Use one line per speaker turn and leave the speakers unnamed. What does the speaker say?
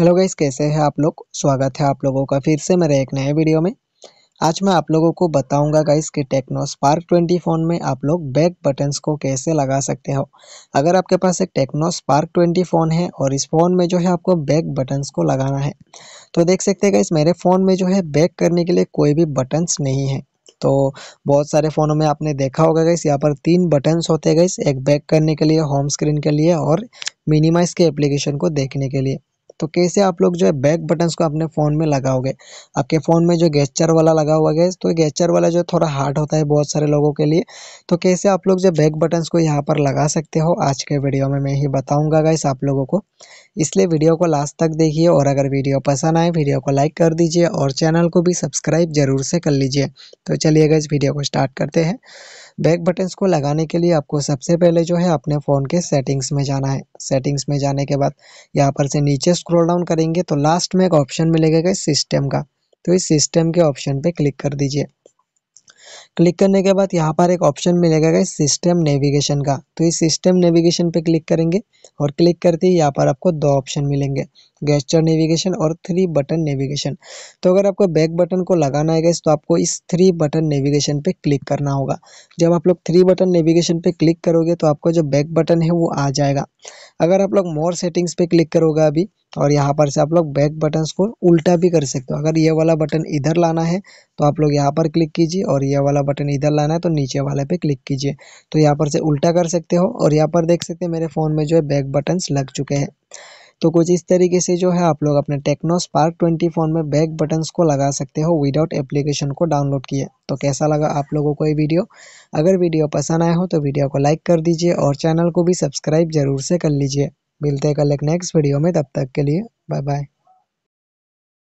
hello guys कैसे हैं आप लोग स्वागत है आप लोगों का फिर से मेरे एक नए वीडियो में आज मैं आप लोगों को बताऊंगा गाइस कि टेक्नो स्पार्क ट्वेंटी फ़ोन में आप लोग बैक बटन्स को कैसे लगा सकते हो अगर आपके पास एक टेक्नो स्पार्क ट्वेंटी फ़ोन है और इस फ़ोन में जो है आपको बैक बटन्स को लगाना है तो देख सकते हैं गाइस मेरे फ़ोन में जो है बैक करने के लिए कोई भी बटन्स नहीं है तो बहुत सारे फ़ोनों में आपने देखा होगा गाइस यहाँ पर तीन बटन्स होते हैं गाइस एक बैक करने के लिए होम स्क्रीन के लिए और मिनिमाइज़ के एप्लीकेशन को देखने के लिए तो कैसे आप लोग जो है बैक बटन्स को अपने फ़ोन में लगाओगे आपके फ़ोन में जो गेस्चर वाला लगा हुआ गैस तो गेस्चर वाला जो थोड़ा हार्ड होता है बहुत सारे लोगों के लिए तो कैसे आप लोग जो बैक बटन्स को यहाँ पर लगा सकते हो आज के वीडियो में मैं ही बताऊँगा गैस आप लोगों को इसलिए वीडियो को लास्ट तक देखिए और अगर वीडियो पसंद आए वीडियो को लाइक कर दीजिए और चैनल को भी सब्सक्राइब ज़रूर से कर लीजिए तो चलिए गैस वीडियो को स्टार्ट करते हैं बैक बटन्स को लगाने के लिए आपको सबसे पहले जो है अपने फ़ोन के सेटिंग्स में जाना है सेटिंग्स में जाने के बाद यहाँ पर से नीचे स्क्रॉल डाउन करेंगे तो लास्ट में एक ऑप्शन मिलेगा इस सिस्टम का तो इस सिस्टम के ऑप्शन पर क्लिक कर दीजिए क्लिक करने के बाद यहाँ पर एक ऑप्शन मिलेगा गाइस सिस्टम नेविगेशन का तो इस सिस्टम नेविगेशन पे क्लिक करेंगे और क्लिक करते ही यहाँ पर आपको दो ऑप्शन मिलेंगे गेस्टर नेविगेशन और थ्री बटन नेविगेशन तो अगर आपको बैक बटन को लगाना है गाइस तो आपको इस थ्री बटन नेविगेशन पे क्लिक करना होगा जब आप लोग थ्री बटन नेविगेशन पे क्लिक करोगे तो आपको जो बैक बटन है वो आ जाएगा अगर आप लोग मोर सेटिंग्स पे क्लिक करोगे अभी और यहाँ पर से आप लोग बैक बटन्स को उल्टा भी कर सकते हो अगर ये वाला बटन इधर लाना है तो आप लोग यहाँ पर क्लिक कीजिए और ये वाला बटन इधर लाना है तो नीचे वाले पे क्लिक कीजिए तो यहाँ पर से उल्टा कर सकते हो और यहाँ पर देख सकते हैं मेरे फ़ोन में जो है बैक बटन्स लग चुके हैं तो कुछ इस तरीके से जो है आप लोग अपने टेक्नो स्पार्क ट्वेंटी फ़ोन में बैक बटन्स को लगा सकते हो विदाउट एप्लीकेशन को डाउनलोड किए तो कैसा लगा आप लोगों को ये वीडियो अगर वीडियो पसंद आया हो तो वीडियो को लाइक कर दीजिए और चैनल को भी सब्सक्राइब जरूर से कर लीजिए मिलते हैं कल एक नेक्स्ट वीडियो में तब तक के लिए बाय बाय